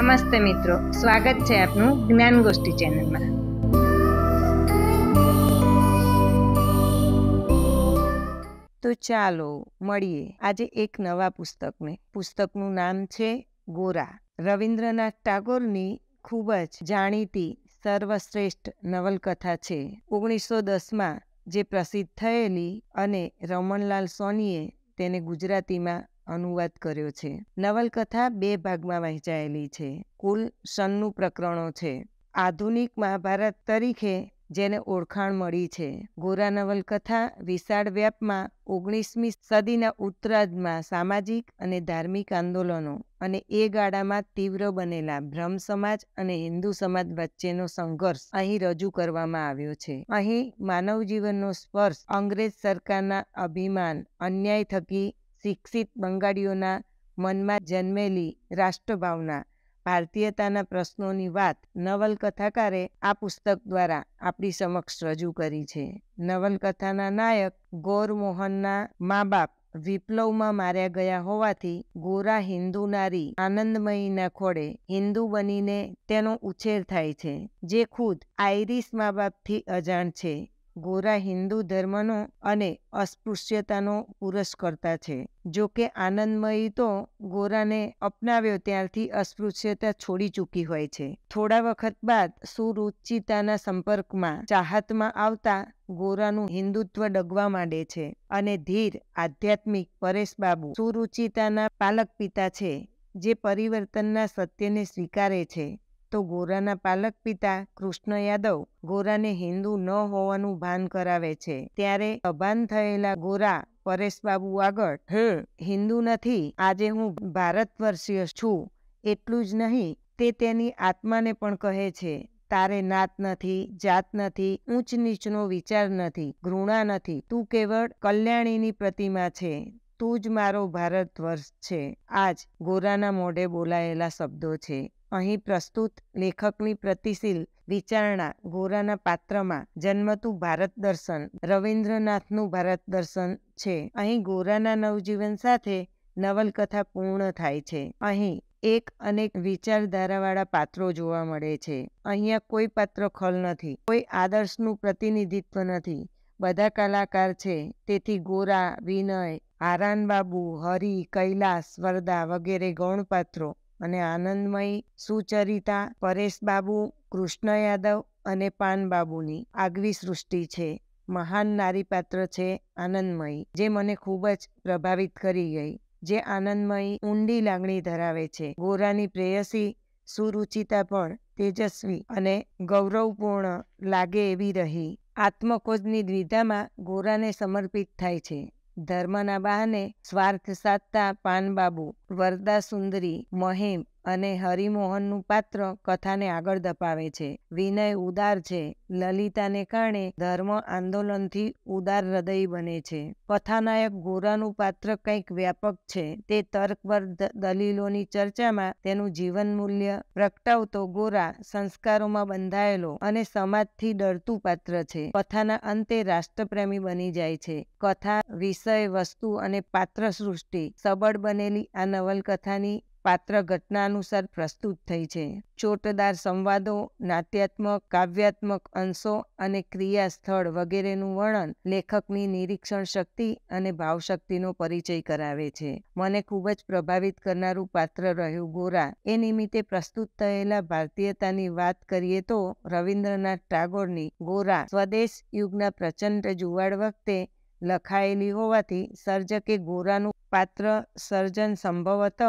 નમસ્તે મિત્રો સ્વાગત છે આપનું જ્ઞાન ગોષ્ઠી ચેનલમાં તો ચાલો મળીએ આજે એક નવા પુસ્તકને પુસ્તકનું નામ છે ગોરા રવિન્દ્રનાથ ટાગોરની ખૂબ જ જાણીતી સર્વશ્રેષ્ઠ નવલકથા છે ઓગણીસો દસમાં જે પ્રસિદ્ધ થયેલી અને રમણલાલ સોનીએ તેને ગુજરાતીમાં અનુવાદ કર્યો છે નવલકથા બે ભાગમાં વહેંચાયેલી છે કુલ સનનું પ્રકરણો છે આધુનિક મહાભારત તરીકે જેને ઓળખાણ મળી છે ગોરા નવલકથા વિશાળ વ્યાપમાં ઓગણીસમી સદીના ઉત્તરાર્ધમાં સામાજિક અને ધાર્મિક આંદોલનો અને એ ગાળામાં તીવ્ર બનેલા બ્રહ્મ સમાજ અને હિન્દુ સમાજ વચ્ચેનો સંઘર્ષ અહીં રજૂ કરવામાં આવ્યો છે અહીં માનવ જીવનનો સ્પર્શ અંગ્રેજ સરકારના અભિમાન અન્યાય થકી શિક્ષિત બંગાળીઓના મનમાં જન્મેલી રાષ્ટ્રભાવના ભારતીયતાના પ્રશ્નોની વાત નવલકથાકારે આ પુસ્તક દ્વારા આપણી સમક્ષ રજૂ કરી છે નવલકથાના નાયક ગોરમોહનના મા બાપ વિપ્લવમાં માર્યા ગયા હોવાથી ગોરા હિન્દુ નારી આનંદમયીના ખોળે હિન્દુ બનીને તેનો ઉછેર થાય છે જે ખુદ આઈરિશ મા બાપથી અજાણ છે ગોરા હિન્દુ ધર્મનો અને અસ્પૃશ્યતાનો પુરસ્કર્તા છે જો કે આનંદમયી તો ગોરાને અપનાવ્યો ત્યારથી અસ્પૃશ્યતા છોડી ચૂકી હોય છે થોડા વખત બાદ સુરુચિતાના સંપર્કમાં ચાહતમાં આવતા ગોરાનું હિન્દુત્વ ડગવા માંડે છે અને ધીર આધ્યાત્મિક પરેશબાબુ સુરુચિતાના પાલક પિતા છે જે પરિવર્તનના સત્યને સ્વીકારે છે તો ગોરાના પાલક પિતા કૃષ્ણ યાદવ ગોરાને હિન્દુ ન હોવાનું ભાન કરાવે છે ત્યારે અભાન થયેલા ગોરા પરેશબાબુ આગળ હે હિન્દુ નથી આજે હું ભારતવર્ષીય છું એટલું જ નહીં તે તેની આત્માને પણ કહે છે તારે નાત નથી જાત નથી ઊંચ નીચનો વિચાર નથી ઘૃણા નથી તું કેવળ કલ્યાણીની પ્રતિમા છે તું જ મારો ભારત વર્ષ છે આજ ગોરાના મોઢે બોલાયેલા શબ્દો છે અહીં પ્રસ્તુત લેખકની પ્રતિશીલ વિચારણા ગોરાના પાત્રમાં જન્મતું ભારત દર્શન રવિન્દ્રનાથનું ભારત દર્શન છે અહીં ગોરાના નવજીવન સાથે નવલકથા પૂર્ણ થાય છે અહીં એક અનેક વિચારધારાવાળા પાત્રો જોવા મળે છે અહીંયા કોઈ પાત્ર ખલ નથી કોઈ આદર્શનું પ્રતિનિધિત્વ નથી બધા કલાકાર છે તેથી ગોરા વિનય આરાનબાબુ હરિ કૈલાસ વરદા વગેરે ગૌણપાત્રો અને આનંદમયી સુચરિતા પરેશબાબુ કૃષ્ણ યાદવ અને પાનબાબુની આગવી સૃષ્ટિ છે મહાન નારીપાત્ર છે આનંદમયી જે મને ખૂબ જ પ્રભાવિત કરી ગઈ જે આનંદમયી ઊંડી લાગણી ધરાવે છે ગોરાની પ્રેયસી સુરુચિતા પણ તેજસ્વી અને ગૌરવપૂર્ણ લાગે એવી રહી આત્મખોજની દ્વિધામાં ગોરાને સમર્પિત થાય છે ધર્મના બહાને સ્વાર્થ સાધતા પાનબાબુ વરદા સુંદરી મહેમ અને હરિમોહનનું પાત્ર કથાને આગળ ધપાવે છે વિનય ઉદાર છે લલિતાને કારણે ધર્મ આંદોલનથી ઉદાર હૃદય બને છે કથાનાયક ગોરાનું પાત્ર કંઈક વ્યાપક છે તે તર્કબર દલીલોની ચર્ચામાં તેનું જીવન મૂલ્ય પ્રગટાવતો ગોરા સંસ્કારોમાં બંધાયેલો અને સમાજથી ડરતું પાત્ર છે કથાના અંતે રાષ્ટ્રપ્રેમી બની જાય છે કથા વિષય વસ્તુ અને પાત્ર સૃષ્ટિ સબળ બનેલી આ નવલકથાની પાત્ર ઘટના અનુસાર પ્રસ્તુત થઈ છે ચોટદાર સંવાદો નાટ્યાત્મક કાવ્યાત્મક અંશો અને ક્રિયા સ્થળ વગેરેનું વર્ણન લેખકની નિરીક્ષણ શક્તિ અને ભાવશક્તિનો પરિચય કરાવે છે મને ખૂબ જ પ્રભાવિત કરનારું પાત્ર રહ્યું ગોરા એ નિમિત્તે પ્રસ્તુત થયેલા ભારતીયતાની વાત કરીએ તો રવિન્દ્રનાથ ટાગોરની ગોરા સ્વદેશ યુગના પ્રચંડ જુવાડ વખતે લખાયેલી હોવાથી સર્જકે ગોરાનું પાત્ર સર્જન સંભવતઃ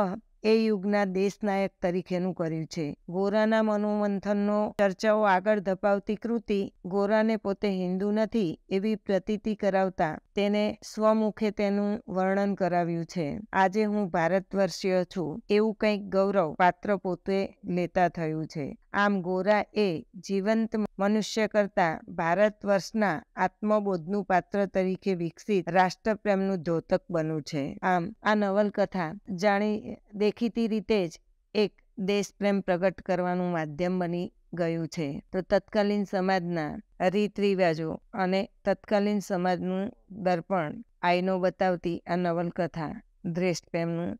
એ યુગના દેશનાયક તરીકેનું કર્યું છે ગોરાના મનોમંથનનો ચર્ચાઓ આગળ ધપાવતી કૃતિ ગોરાને પોતે હિન્દુ નથી એવી પ્રતીતિ કરાવતા તેને સ્વમુખે તેનું વર્ણન કરાવ્યું છે આજે હું ભારતવર્ષીય છું એવું કંઈક ગૌરવ પાત્ર પોતે લેતા થયું છે આમ ગોરા એ જીવંત મનુષ્ય કરતા ભારત વર્ષના આત્મબોધનું પાત્ર તરીકે વિકસિત રાષ્ટ્રપ્રેમનું ધોતક બન્યું છે આમ આ નવલકથા જાણી દેખીતી રીતે જ એક દેશપ્રેમ પ્રગટ કરવાનું માધ્યમ બની ગયું છે તો તત્કાલીન સમાજના રીત રિવાજો અને તત્કાલીન સમાજનું દર્પણ આઈનો બતાવતી આ નવલકથા દ્રેષ્ટપ્રેમનું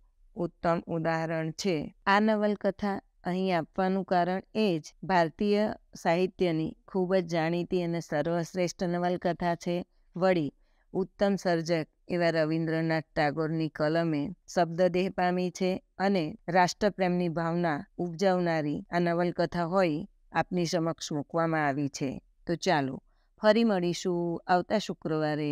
ઉત્તમ ઉદાહરણ છે આ નવલકથા અહીં આપવાનું કારણ એ જ ભારતીય સાહિત્યની ખૂબ જ જાણીતી અને સર્વશ્રેષ્ઠ નવલકથા છે વળી ઉત્તમ સર્જક એવા રવિન્દ્રનાથ ટાગોરની કલમે શબ્દદેહ પામી છે અને રાષ્ટ્રપ્રેમની ભાવના ઉપજાવનારી આ નવલકથા હોય આપની સમક્ષ મૂકવામાં આવી છે તો ચાલો ફરી મળીશું આવતા શુક્રવારે